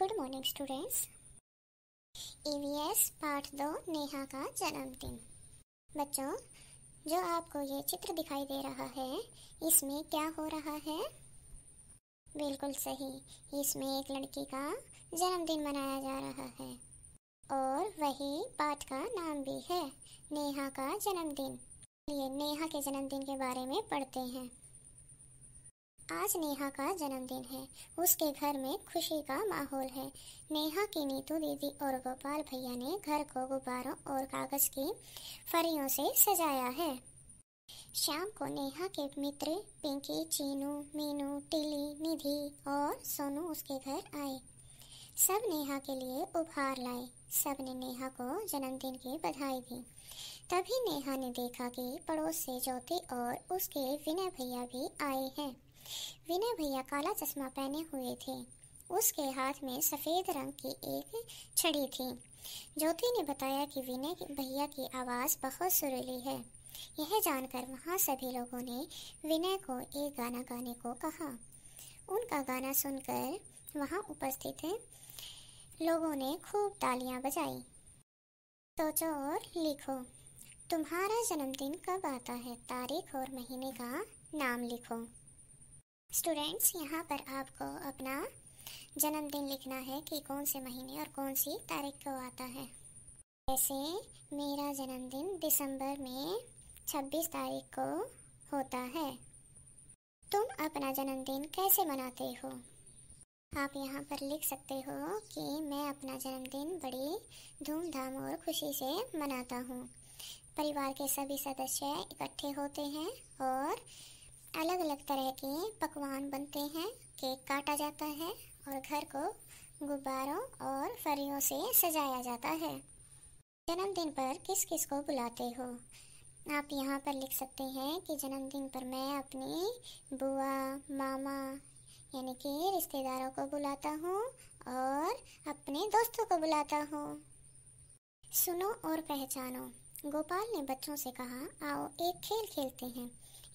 good morning students EVS part दो नेहा का जन्मदिन बच्चों जो आपको ये चित्र दिखाई दे रहा है इसमें क्या हो रहा है बिल्कुल सही इसमें एक लड़की का जन्मदिन मनाया जा रहा है और वही पाठ का नाम भी है नेहा का जन्मदिन ये नेहा के जन्मदिन के बारे में पढ़ते हैं आज नेहा का जन्मदिन है उसके घर में खुशी का माहौल है नेहा की नीतू दीदी और गोपाल भैया ने घर को गुब्बारों और कागज की फरियों से सजाया है शाम को नेहा के मित्र पिंकी चीनू मीनू टिली निधि और सोनू उसके घर आए सब नेहा के लिए उपहार लाए सब ने नेहा को जन्मदिन की बधाई दी तभी नेहा ने देखा कि पड़ोस से ज्योति और उसके विनय भैया भी आए हैं विनय भैया काला चश्मा पहने हुए थे उसके हाथ में सफ़ेद रंग की एक छड़ी थी ज्योति ने बताया कि विनय भैया की आवाज़ बहुत सुरीली है यह जानकर वहाँ सभी लोगों ने विनय को एक गाना गाने को कहा उनका गाना सुनकर वहाँ उपस्थित लोगों ने खूब तालियां बजाई सोचो और लिखो तुम्हारा जन्मदिन कब आता है तारीख और महीने का नाम लिखो स्टूडेंट्स यहाँ पर आपको अपना जन्मदिन लिखना है कि कौन से महीने और कौन सी तारीख को आता है जैसे मेरा जन्मदिन दिसंबर में 26 तारीख को होता है तुम अपना जन्मदिन कैसे मनाते हो आप यहाँ पर लिख सकते हो कि मैं अपना जन्मदिन बड़ी धूमधाम और खुशी से मनाता हूँ परिवार के सभी सदस्य इकट्ठे होते हैं और अलग अलग तरह के पकवान बनते हैं केक काटा जाता है और घर को गुब्बारों और फरियों से सजाया जाता है जन्मदिन पर किस किस को बुलाते हो आप यहाँ पर लिख सकते हैं कि जन्मदिन पर मैं अपनी बुआ मामा यानी कि रिश्तेदारों को बुलाता हूँ और अपने दोस्तों को बुलाता हूँ सुनो और पहचानो गोपाल ने बच्चों से कहा आओ एक खेल खेलते हैं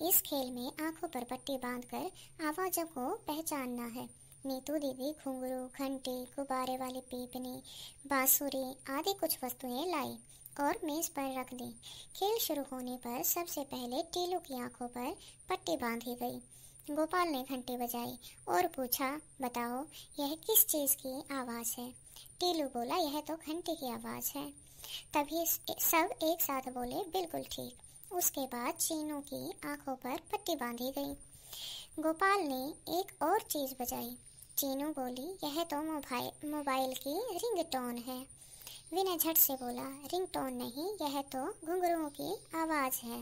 इस खेल में आंखों पर पट्टी बांधकर आवाजों को पहचानना है नीतू देवी घुंघरू घंटे गुब्बारे वाले पीपने बांसुरी आदि कुछ वस्तुएं लाई और मेज पर रख दी खेल शुरू होने पर सबसे पहले टीलू की आंखों पर पट्टी बांधी गई गोपाल ने घंटे बजाई और पूछा बताओ यह किस चीज़ की आवाज़ है टीलू बोला यह तो घंटे की आवाज़ है तभी सब एक साथ बोले बिल्कुल ठीक उसके बाद चीनू की आंखों पर पट्टी बांधी गई गोपाल ने एक और चीज बजाई चीनू बोली यह तो मोबाइल मोबाइल की रिंग टोन है विनय झट से बोला रिंग टोन नहीं यह तो घुंघरुओं की आवाज है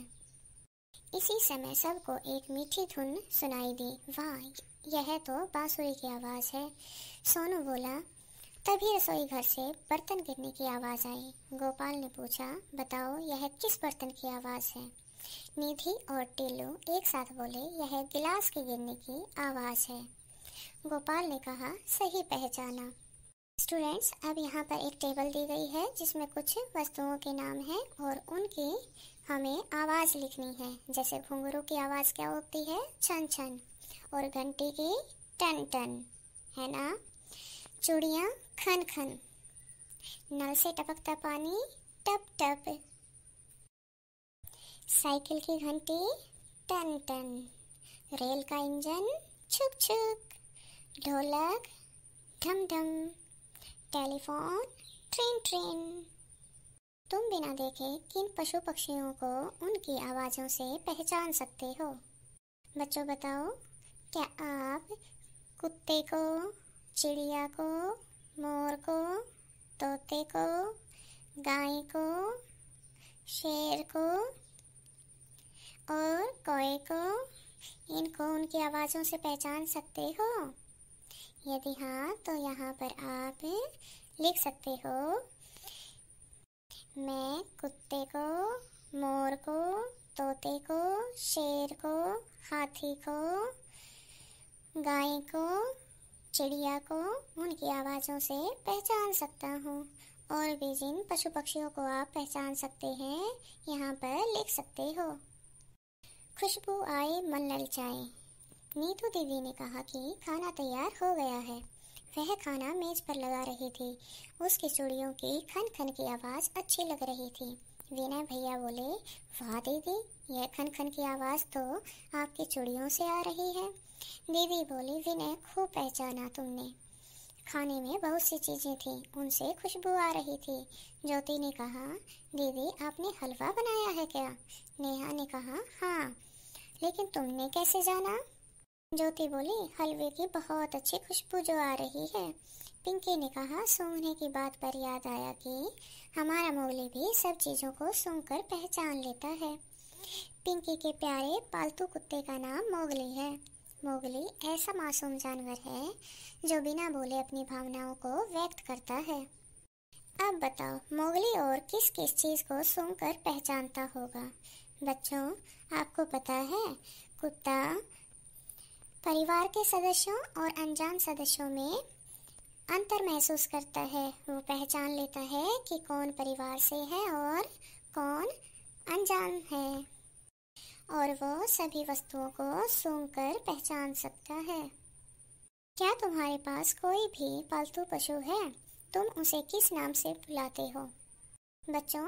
इसी समय सबको एक मीठी धुन सुनाई दी वाह यह तो बांसुरी की आवाज है सोनू बोला तभी रसोई घर से बर्तन गिरने की आवाज आई गोपाल ने पूछा बताओ यह किस बर्तन की आवाज है निधि और टीलू एक साथ बोले यह गिलास के गिरने की आवाज है गोपाल ने कहा सही पहचाना स्टूडेंट्स अब यहाँ पर एक टेबल दी गई है जिसमें कुछ वस्तुओं के नाम हैं और उनकी हमें आवाज़ लिखनी है जैसे घुंघरू की आवाज़ क्या होती है छन छन और घंटी की टन टन है ना चूड़ियाँ खन खन नल से टपकता पानी टप टप साइकिल की घंटी टन टन रेल का इंजन छुक छुक ढोलक धम धम टेलीफोन ट्रेन ट्रेन तुम बिना देखे किन पशु पक्षियों को उनकी आवाज़ों से पहचान सकते हो बच्चों बताओ क्या आप कुत्ते को चिड़िया को मोर को तोते को गाय को शेर को और कोए को इनको उनकी आवाज़ों से पहचान सकते हो यदि हाँ तो यहाँ पर आप लिख सकते हो मैं कुत्ते को मोर को तोते को शेर को हाथी को गाय को चिड़िया को उनकी आवाज़ों से पहचान सकता हूँ और भी जिन पशु पक्षियों को आप पहचान सकते हैं यहाँ पर लिख सकते हो खुशबू आए मन ललचाए नीतू देवी ने कहा कि खाना तैयार हो गया है वह खाना मेज पर लगा रही थी उसकी चूड़ियों की खन खन की आवाज़ अच्छी लग रही थी विनय भैया बोले वाह दीदी यह खन की आवाज़ तो आपकी चुड़ियों से आ रही है दीदी बोली विनय खूब पहचाना तुमने खाने में बहुत सी चीज़ें थी उनसे खुशबू आ रही थी ज्योति ने कहा दीदी आपने हलवा बनाया है क्या नेहा ने कहा हाँ लेकिन तुमने कैसे जाना ज्योति बोली हलवे की बहुत अच्छी खुशबू जो आ रही है पिंकी ने कहा सूंघने की बात पर याद आया कि हमारा मोगली भी सब चीज़ों को सूंघ कर पहचान लेता है पिंकी के प्यारे पालतू कुत्ते का नाम मोगली है मोगली ऐसा मासूम जानवर है जो बिना बोले अपनी भावनाओं को व्यक्त करता है अब बताओ मोगली और किस किस चीज़ को सूंघ कर पहचानता होगा बच्चों आपको पता है कुत्ता परिवार के सदस्यों और अनजान सदस्यों में अंतर महसूस करता है वो पहचान लेता है कि कौन परिवार से है और कौन अनजान है और वो सभी वस्तुओं को सूंग कर पहचान सकता है क्या तुम्हारे पास कोई भी पालतू पशु है तुम उसे किस नाम से बुलाते हो बच्चों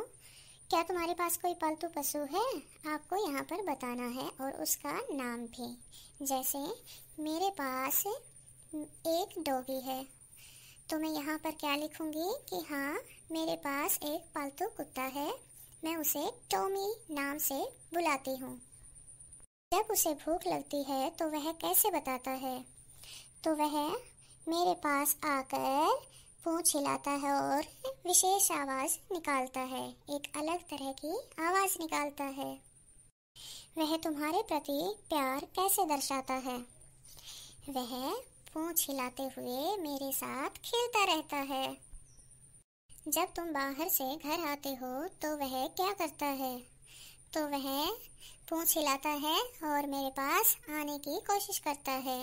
क्या तुम्हारे पास कोई पालतू पशु है आपको यहाँ पर बताना है और उसका नाम भी जैसे मेरे पास एक डॉगी है तो मैं यहाँ पर क्या लिखूँगी कि हाँ मेरे पास एक पालतू कुत्ता है मैं उसे टोमी नाम से बुलाती हूँ जब उसे भूख लगती है तो वह कैसे बताता है तो वह मेरे पास आकर पूँछ हिलाता है और विशेष आवाज़ निकालता है एक अलग तरह की आवाज़ निकालता है वह तुम्हारे प्रति प्यार कैसे दर्शाता है वह पूछ हिलाते हुए मेरे साथ खेलता रहता है जब तुम बाहर से घर आते हो तो वह क्या करता है तो वह पूछ हिलाता है और मेरे पास आने की कोशिश करता है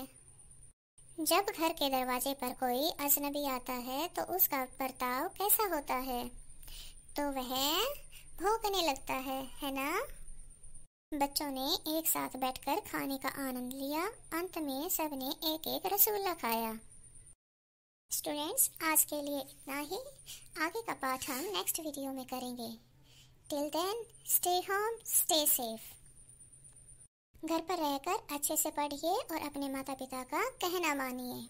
जब घर के दरवाजे पर कोई अजनबी आता है तो उसका बर्ताव कैसा होता है तो वह भौंकने लगता है है ना बच्चों ने एक साथ बैठकर खाने का आनंद लिया अंत में सबने एक एक रसगुल्ला खाया स्टूडेंट्स आज के लिए इतना ही आगे का पाठ हम नेक्स्ट वीडियो में करेंगे till then stay home stay safe घर पर रहकर अच्छे से पढ़िए और अपने माता पिता का कहना मानिए